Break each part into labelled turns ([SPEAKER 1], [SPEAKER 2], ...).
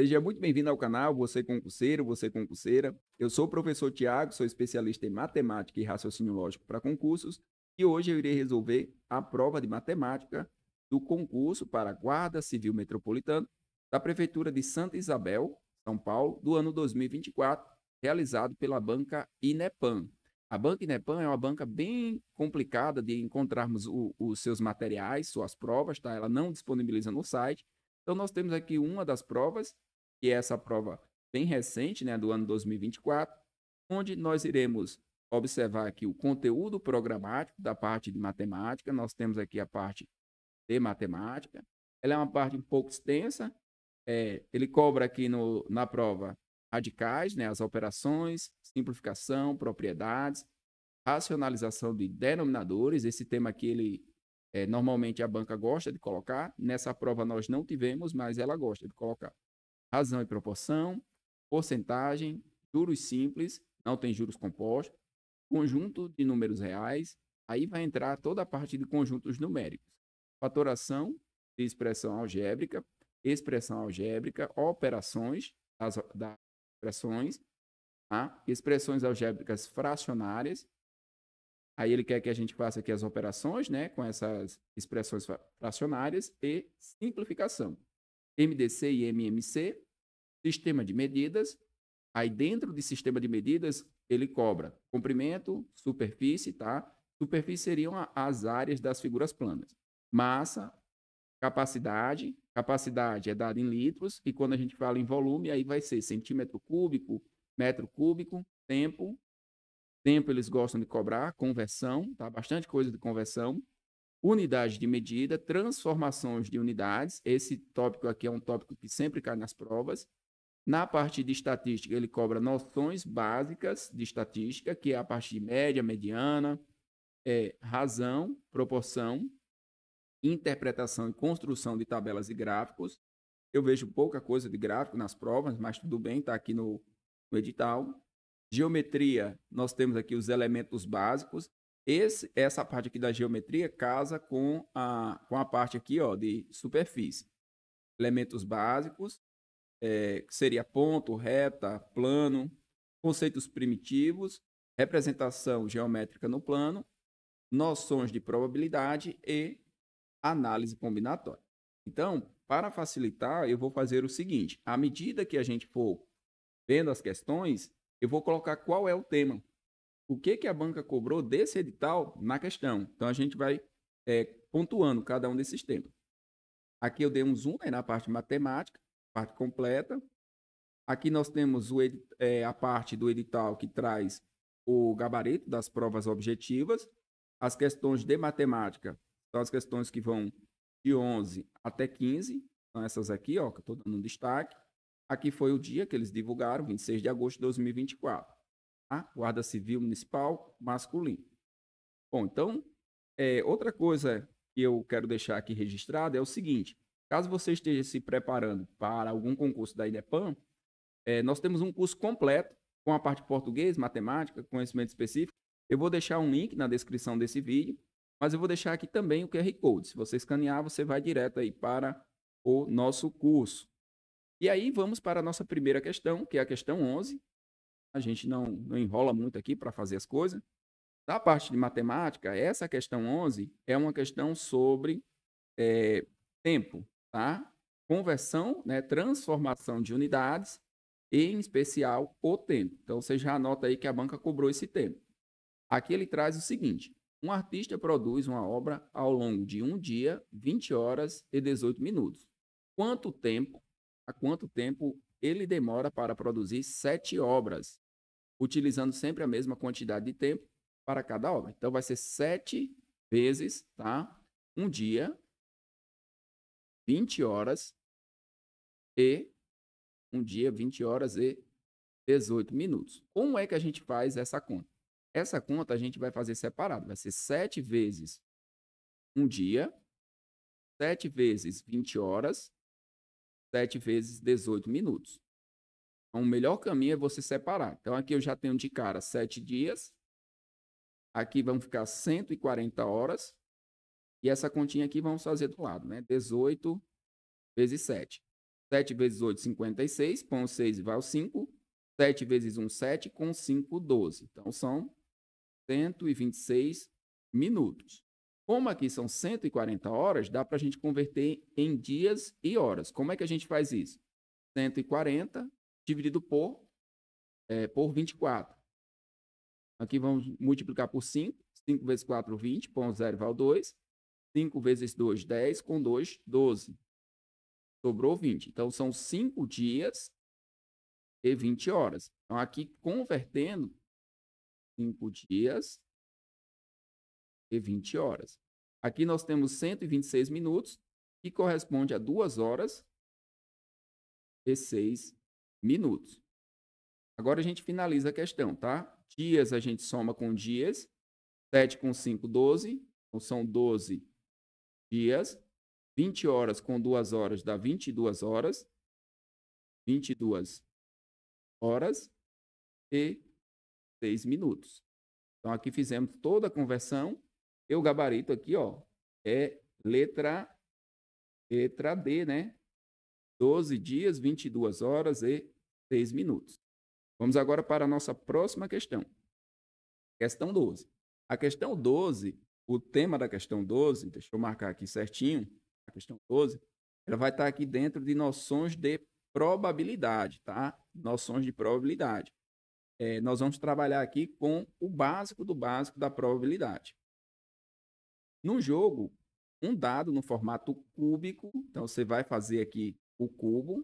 [SPEAKER 1] Seja muito bem-vindo ao canal, você é concurseiro, você é concurseira. Eu sou o professor Tiago, sou especialista em matemática e raciocínio lógico para concursos e hoje eu irei resolver a prova de matemática do concurso para a Guarda Civil Metropolitana da Prefeitura de Santa Isabel, São Paulo, do ano 2024, realizado pela banca Inepan. A banca Inepan é uma banca bem complicada de encontrarmos o, os seus materiais, suas provas, tá? Ela não disponibiliza no site. Então, nós temos aqui uma das provas que é essa prova bem recente, né, do ano 2024, onde nós iremos observar aqui o conteúdo programático da parte de matemática. Nós temos aqui a parte de matemática. Ela é uma parte um pouco extensa. É, ele cobra aqui no, na prova radicais, né, as operações, simplificação, propriedades, racionalização de denominadores. Esse tema aqui ele é, normalmente a banca gosta de colocar. Nessa prova nós não tivemos, mas ela gosta de colocar razão e proporção, porcentagem, juros simples, não tem juros compostos, conjunto de números reais, aí vai entrar toda a parte de conjuntos numéricos. Fatoração de expressão algébrica, expressão algébrica, operações das, das expressões, tá? expressões algébricas fracionárias. Aí ele quer que a gente faça aqui as operações né, com essas expressões fracionárias e simplificação. MDC e MMC, sistema de medidas. Aí dentro de sistema de medidas, ele cobra comprimento, superfície, tá? Superfície seriam as áreas das figuras planas. Massa, capacidade, capacidade é dada em litros, e quando a gente fala em volume, aí vai ser centímetro cúbico, metro cúbico, tempo. Tempo eles gostam de cobrar, conversão, tá? Bastante coisa de conversão. Unidade de medida, transformações de unidades. Esse tópico aqui é um tópico que sempre cai nas provas. Na parte de estatística, ele cobra noções básicas de estatística, que é a parte de média, mediana, é, razão, proporção, interpretação e construção de tabelas e gráficos. Eu vejo pouca coisa de gráfico nas provas, mas tudo bem, está aqui no, no edital. Geometria, nós temos aqui os elementos básicos. Esse, essa parte aqui da geometria casa com a, com a parte aqui ó, de superfície. Elementos básicos, é, que seria ponto, reta, plano, conceitos primitivos, representação geométrica no plano, noções de probabilidade e análise combinatória. Então, para facilitar, eu vou fazer o seguinte: à medida que a gente for vendo as questões, eu vou colocar qual é o tema o que, que a banca cobrou desse edital na questão. Então a gente vai é, pontuando cada um desses temas. Aqui eu dei um zoom né, na parte matemática, parte completa. Aqui nós temos o, é, a parte do edital que traz o gabarito das provas objetivas. As questões de matemática são as questões que vão de 11 até 15. São essas aqui, ó, que eu estou dando um destaque. Aqui foi o dia que eles divulgaram, 26 de agosto de 2024 tá? Guarda Civil Municipal masculino. Bom, então, é, outra coisa que eu quero deixar aqui registrada é o seguinte: caso você esteja se preparando para algum concurso da IDEPAM, é, nós temos um curso completo com a parte de português, matemática, conhecimento específico. Eu vou deixar um link na descrição desse vídeo, mas eu vou deixar aqui também o QR Code. Se você escanear, você vai direto aí para o nosso curso. E aí vamos para a nossa primeira questão, que é a questão 11, a gente não, não enrola muito aqui para fazer as coisas. Da parte de matemática, essa questão 11 é uma questão sobre é, tempo, tá? Conversão, né? transformação de unidades, e em especial o tempo. Então você já anota aí que a banca cobrou esse tempo. Aqui ele traz o seguinte: um artista produz uma obra ao longo de um dia, 20 horas e 18 minutos. Quanto tempo? A quanto tempo ele demora para produzir sete obras? utilizando sempre a mesma quantidade de tempo para cada obra. Então, vai ser sete vezes, tá? Um dia, 20 horas e um dia, 20 horas e 18 minutos. Como é que a gente faz essa conta? Essa conta a gente vai fazer separado. Vai ser 7 vezes um dia, 7 vezes 20 horas, 7 vezes 18 minutos. Então, o melhor caminho é você separar. Então, aqui eu já tenho de cara 7 dias. Aqui vão ficar 140 horas. E essa continha aqui vamos fazer do lado, né? 18 vezes 7. 7 vezes 8, 56. Põe o 6 e vai o 5. 7 vezes 1, 7. Com 5, 12. Então, são 126 minutos. Como aqui são 140 horas, dá para a gente converter em dias e horas. Como é que a gente faz isso? 140 dividido por, é, por 24. Aqui vamos multiplicar por 5. 5 vezes 4, 20. Põe o igual 2. 5 vezes 2, 10. Com 2, 12. Sobrou 20. Então, são 5 dias e 20 horas. Então, aqui convertendo, 5 dias e 20 horas. Aqui nós temos 126 minutos, que corresponde a 2 horas e 6 minutos. Agora a gente finaliza a questão, tá? Dias a gente soma com dias. 7 com 5, 12. Então são 12 dias. 20 horas com 2 horas dá 22 horas. 22 horas e 6 minutos. Então aqui fizemos toda a conversão. E o gabarito aqui, ó, é letra letra D, né? 12 dias, 22 horas e 6 minutos. Vamos agora para a nossa próxima questão. Questão 12. A questão 12, o tema da questão 12, deixa eu marcar aqui certinho, a questão 12, ela vai estar aqui dentro de noções de probabilidade, tá? Noções de probabilidade. É, nós vamos trabalhar aqui com o básico do básico da probabilidade. Num jogo, um dado no formato cúbico, então você vai fazer aqui o cubo.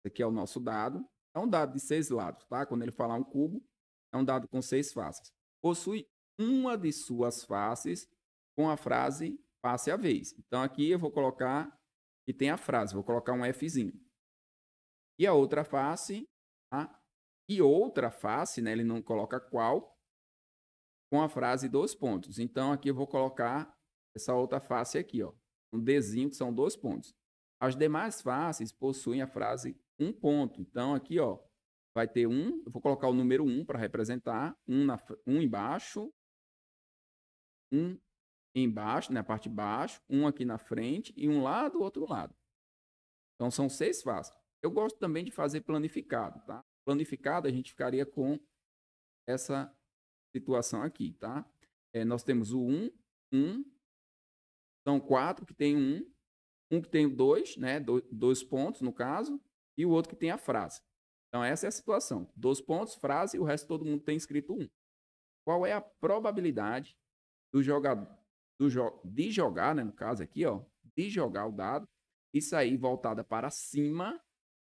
[SPEAKER 1] Esse aqui é o nosso dado. É um dado de seis lados, tá? Quando ele falar um cubo, é um dado com seis faces. Possui uma de suas faces com a frase face a vez. Então aqui eu vou colocar que tem a frase, vou colocar um Fzinho. E a outra face, tá? E outra face, né? Ele não coloca qual, com a frase dois pontos. Então aqui eu vou colocar essa outra face aqui, ó. Um Dzinho, que são dois pontos. As demais faces possuem a frase um ponto. Então, aqui, ó, vai ter um. Eu vou colocar o número um para representar. Um, na, um embaixo. Um embaixo, na né, parte de baixo. Um aqui na frente. E um lá do outro lado. Então, são seis faces. Eu gosto também de fazer planificado, tá? Planificado, a gente ficaria com essa situação aqui, tá? É, nós temos o um, um. São quatro que tem um um que tem dois, né? dois pontos, no caso, e o outro que tem a frase. Então, essa é a situação. Dois pontos, frase, e o resto todo mundo tem escrito um. Qual é a probabilidade do jogador do jo de jogar, né? No caso aqui, ó, de jogar o dado e sair voltada para cima,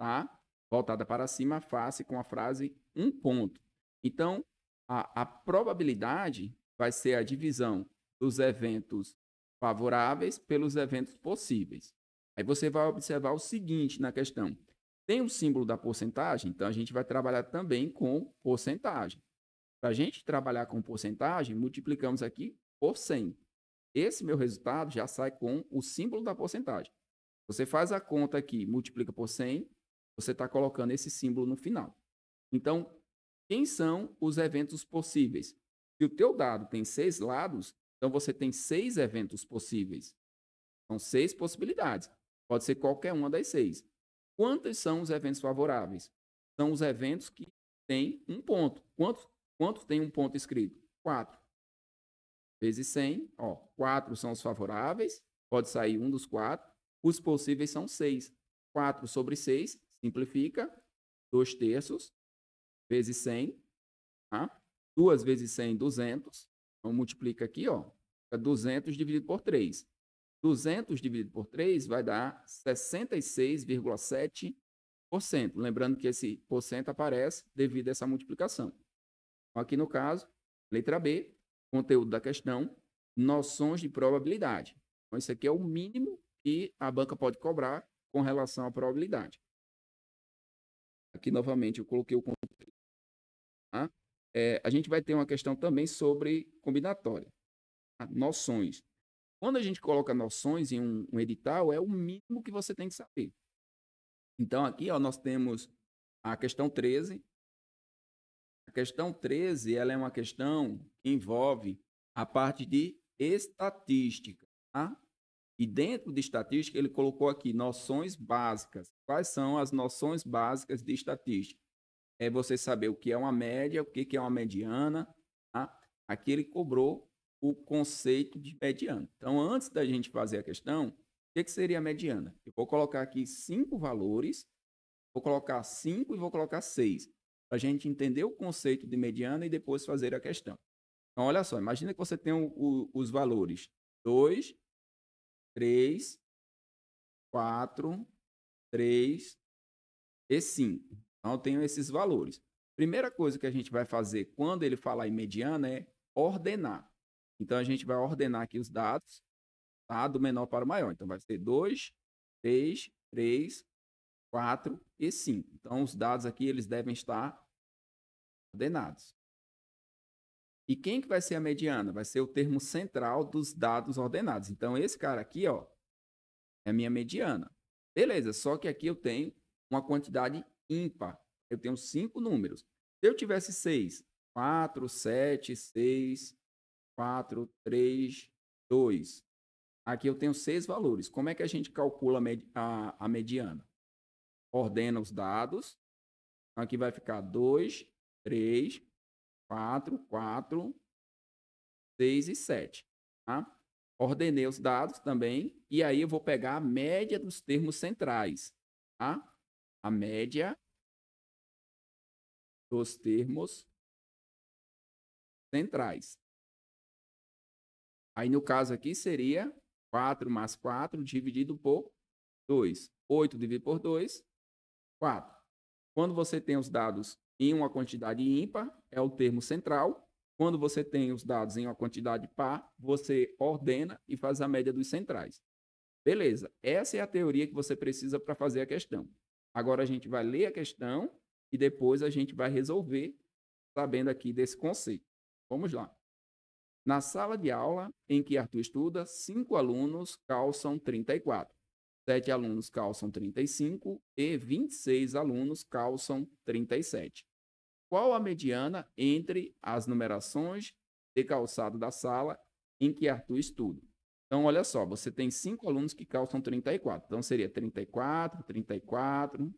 [SPEAKER 1] tá? Voltada para cima, face com a frase um ponto. Então, a, a probabilidade vai ser a divisão dos eventos favoráveis pelos eventos possíveis. Aí você vai observar o seguinte na questão. Tem o símbolo da porcentagem, então a gente vai trabalhar também com porcentagem. Para a gente trabalhar com porcentagem, multiplicamos aqui por 100. Esse meu resultado já sai com o símbolo da porcentagem. Você faz a conta aqui, multiplica por 100, você está colocando esse símbolo no final. Então, quem são os eventos possíveis? Se o teu dado tem seis lados, então você tem seis eventos possíveis. São seis possibilidades. Pode ser qualquer uma das seis. Quantos são os eventos favoráveis? São os eventos que têm um ponto. Quantos quanto tem um ponto escrito? Quatro. Vezes 100, ó, quatro são os favoráveis, pode sair um dos quatro. Os possíveis são seis. quatro sobre seis simplifica, dois terços, vezes 100, tá? vezes 100, 200, então, multiplica aqui, ó, fica 200 dividido por 3. 200 dividido por 3 vai dar 66,7%. Lembrando que esse porcento aparece devido a essa multiplicação. Então, aqui no caso, letra B, conteúdo da questão, noções de probabilidade. Então, isso aqui é o mínimo que a banca pode cobrar com relação à probabilidade. Aqui, novamente, eu coloquei o é, a gente vai ter uma questão também sobre combinatória, tá? noções. Quando a gente coloca noções em um, um, edital, é o mínimo que você tem que saber. Então, aqui ó, nós temos a questão 13. A questão 13 ela é uma questão que envolve a parte de estatística. Tá? E dentro de estatística, ele colocou aqui noções básicas. Quais são as noções básicas de estatística? é você saber o que é uma média, o que é uma mediana. Tá? Aqui ele cobrou o conceito de mediana. Então, antes da gente fazer a questão, o que, seria a mediana? Eu vou colocar aqui cinco valores, vou colocar cinco e vou colocar seis, para a gente entender o conceito de mediana e depois fazer a questão. Então, olha só, imagina que você tem o, o, os valores 2, 3, 4, 3 e 5. Então, eu tenho esses valores. Primeira coisa que a gente vai fazer quando ele falar em mediana é ordenar. Então, a gente vai ordenar aqui os dados tá? do menor para o maior. Então, vai ser 2, 3, 3, 4 e 5. Então, os dados aqui eles devem estar ordenados. E quem que vai ser a mediana? Vai ser o termo central dos dados ordenados. Então, esse cara aqui ó, é a minha mediana. Beleza, só que aqui eu tenho uma quantidade ímpar, eu tenho cinco números. Se eu tivesse seis, quatro, sete, seis, quatro, três, dois. Aqui eu tenho seis valores. Como é que a gente calcula a, med a, a mediana? Ordena os dados. aqui vai ficar 2, 3, 4, 4, 6 e 7. Tá? Ordenei os dados também. E aí eu vou pegar a média dos termos centrais. Tá? a média dos termos centrais. Aí, no caso aqui, seria 4 mais 4 dividido por 2. 8 dividido por 2, 4. Quando você tem os dados em uma quantidade ímpar, é o termo central. Quando você tem os dados em uma quantidade par, você ordena e faz a média dos centrais. Beleza, essa é a teoria que você precisa para fazer a questão. Agora a gente vai ler a questão e depois a gente vai resolver sabendo aqui desse conceito. Vamos lá. Na sala de aula em que Arthur estuda, cinco alunos calçam 34, sete alunos calçam 35 e 26 alunos calçam 37. Qual a mediana entre as numerações de calçado da sala em que Arthur estuda? Então, olha só, você tem cinco alunos que calçam 34. Então, seria 34, 34,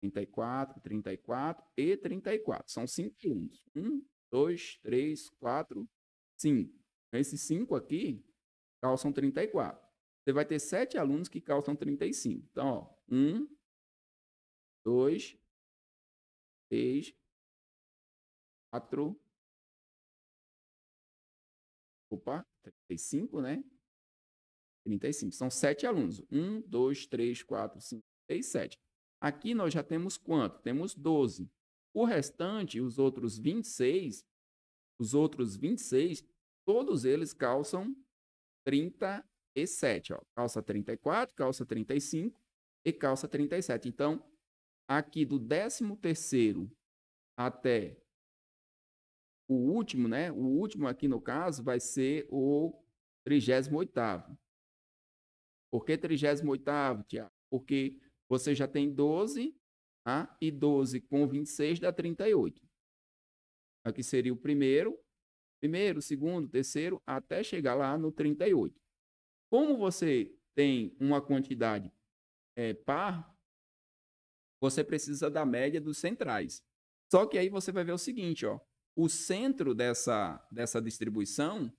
[SPEAKER 1] 34, 34 e 34. São cinco alunos. Um, dois, três, quatro, cinco. Então, esses cinco aqui calçam 34. Você vai ter sete alunos que calçam 35. Então, ó, um, dois, três, quatro. Opa, 35, né? 35. São sete alunos. Um, dois, três, quatro, cinco, e sete. Aqui nós já temos quanto? Temos 12. O restante, os outros 26, os outros 26, todos eles calçam 37. Ó. Calça 34, calça 35 e calça 37. Então, aqui do 13º até o último, né? O último aqui no caso vai ser o 38º. Por que 38, Tiago? Porque você já tem 12 tá? e 12 com 26 dá 38. Aqui seria o primeiro, primeiro, segundo, terceiro, até chegar lá no 38. Como você tem uma quantidade é, par, você precisa da média dos centrais. Só que aí você vai ver o seguinte, ó, o centro dessa, dessa distribuição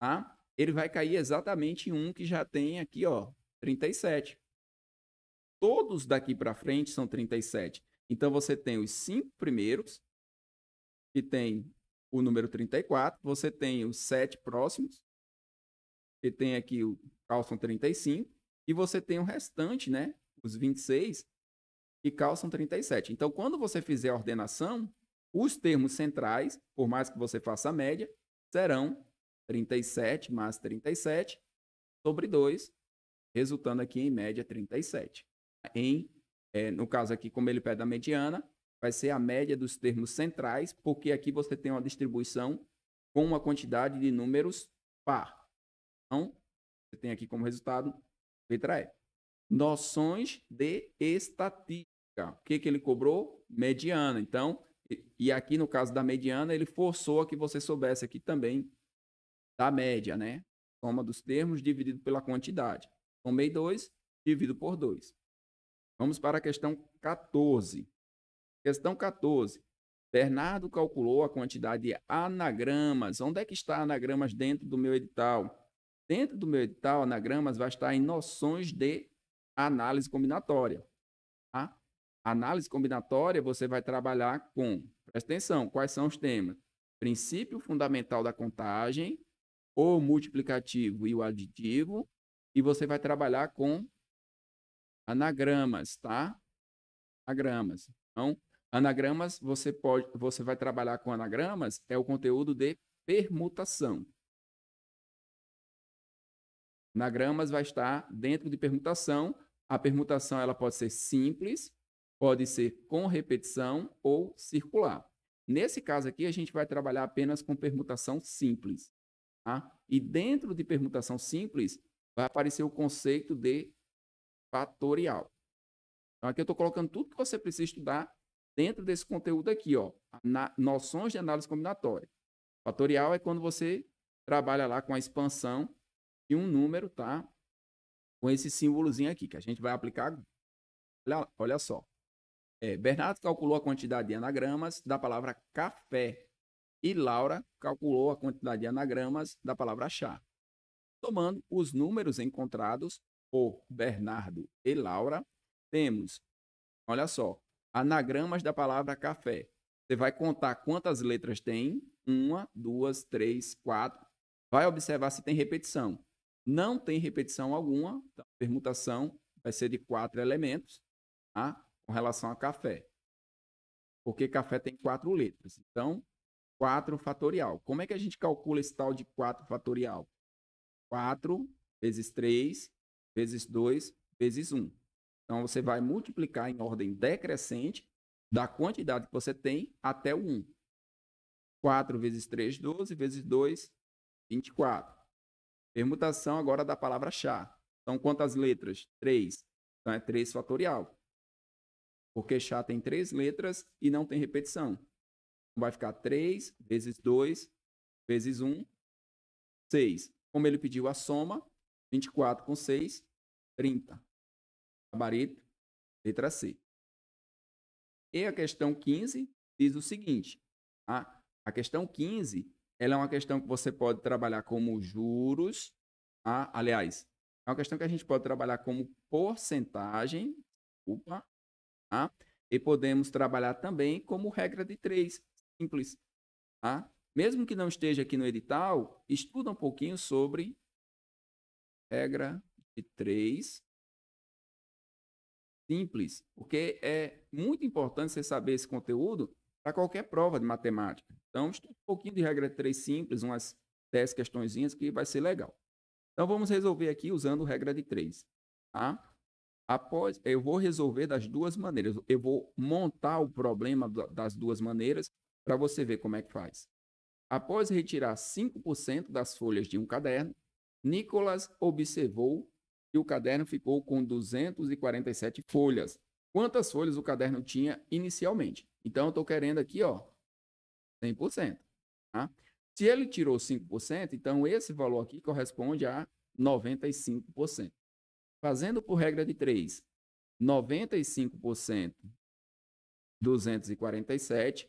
[SPEAKER 1] tá? ele vai cair exatamente em um que já tem aqui, ó, 37. Todos daqui para frente são 37. Então você tem os cinco primeiros, que tem o número 34, você tem os sete próximos, que tem aqui o calçam 35, e você tem o restante, né, os 26, que calçam 37. Então quando você fizer a ordenação, os termos centrais, por mais que você faça a média, serão 37 mais 37 sobre 2, resultando aqui em média 37. Em, é, no caso aqui, como ele pede a mediana, vai ser a média dos termos centrais, porque aqui você tem uma distribuição com uma quantidade de números par. Então, você tem aqui como resultado letra E. Noções de estatística. O que, que ele cobrou? Mediana. Então, e aqui no caso da mediana, ele forçou a que você soubesse aqui também da média, né? Soma dos termos dividido pela quantidade. Tomei 2, divido por 2. Vamos para a questão 14. Questão 14. Bernardo calculou a quantidade de anagramas. Onde é que está anagramas dentro do meu edital? Dentro do meu edital, anagramas vai estar em noções de análise combinatória. Tá? Análise combinatória, você vai trabalhar com, presta atenção, quais são os temas? Princípio fundamental da contagem, o multiplicativo e o aditivo, e você vai trabalhar com anagramas, tá? Anagramas. Então, anagramas, você pode, você vai trabalhar com anagramas, é o conteúdo de permutação. Anagramas vai estar dentro de permutação. A permutação ela pode ser simples, pode ser com repetição ou circular. Nesse caso aqui, a gente vai trabalhar apenas com permutação simples. Tá? E dentro de permutação simples, vai aparecer o conceito de fatorial. Então, aqui eu estou colocando tudo que você precisa estudar dentro desse conteúdo aqui, ó, na, noções de análise combinatória. Fatorial é quando você trabalha lá com a expansão de um número, tá? Com esse símbolozinho aqui, que a gente vai aplicar. Olha, olha só. É, Bernardo calculou a quantidade de anagramas da palavra café e Laura calculou a quantidade de anagramas da palavra chá, tomando os números encontrados por Bernardo e Laura, temos, olha só, anagramas da palavra café. Você vai contar quantas letras tem? Uma, duas, três, quatro. Vai observar se tem repetição. Não tem repetição alguma, então, a permutação vai ser de quatro elementos tá? com relação a café. Porque café tem quatro letras. Então, 4 fatorial. Como é que a gente calcula esse tal de 4 fatorial? 4 vezes 3 vezes 2 vezes 1. Então, você vai multiplicar em ordem decrescente da quantidade que você tem até o 1. 4 vezes 3, 12, vezes 2, 24. Permutação agora da palavra chá. Então, quantas letras? 3. Então, é 3 fatorial. Porque chá tem três letras e não tem repetição vai ficar 3 vezes 2 vezes 1, 6. Como ele pediu a soma, 24 com 6, 30. Gabarito, letra C. E a questão 15 diz o seguinte. A, tá? a questão 15 ela é uma questão que você pode trabalhar como juros. A, tá? aliás, é uma questão que a gente pode trabalhar como porcentagem. Desculpa. A, tá? e podemos trabalhar também como regra de 3 simples. Tá? Mesmo que não esteja aqui no edital, estuda um pouquinho sobre regra de três simples, porque é muito importante você saber esse conteúdo para qualquer prova de matemática. Então, estuda um pouquinho de regra de três simples, umas 10 questõezinhas que vai ser legal. Então, vamos resolver aqui usando regra de três. Tá? Após, eu vou resolver das duas maneiras. Eu vou montar o problema das duas maneiras para você ver como é que faz. Após retirar 5% das folhas de um caderno, Nicolas observou que o caderno ficou com 247 folhas. Quantas folhas o caderno tinha inicialmente? Então, eu estou querendo aqui, ó, 100%. Tá? Se ele tirou 5%, então esse valor aqui corresponde a 95%. Fazendo por regra de 3, 95%, 247,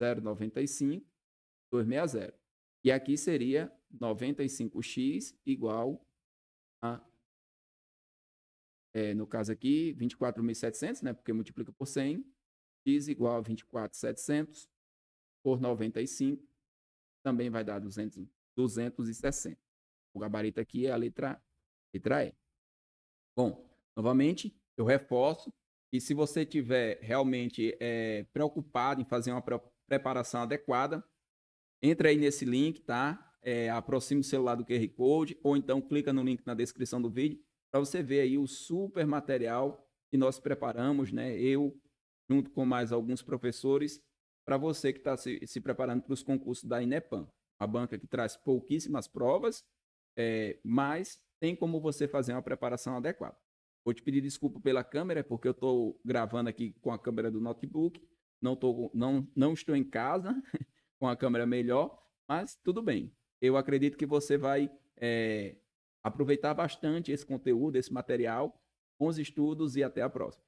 [SPEAKER 1] 0,95, 260. E aqui seria 95x igual a, é, no caso aqui, 24.700, né? Porque multiplica por 100. x igual a 24.700 por 95, também vai dar 200, 260. O gabarito aqui é a letra, letra E. Bom, novamente, eu reforço e se você tiver realmente é, preocupado em fazer uma preparação adequada. Entra aí nesse link, tá? É, aproxima o celular do QR Code ou então clica no link na descrição do vídeo para você ver aí o super material que nós preparamos, né? Eu, junto com mais alguns professores, para você que está se, se, preparando para os concursos da INEPAM. A banca que traz pouquíssimas provas, é, mas tem como você fazer uma preparação adequada. Vou te pedir desculpa pela câmera, porque eu estou gravando aqui com a câmera do notebook, não, tô, não, não estou em casa com a câmera melhor, mas tudo bem. Eu acredito que você vai é, aproveitar bastante esse conteúdo, esse material. Bons estudos e até a próxima.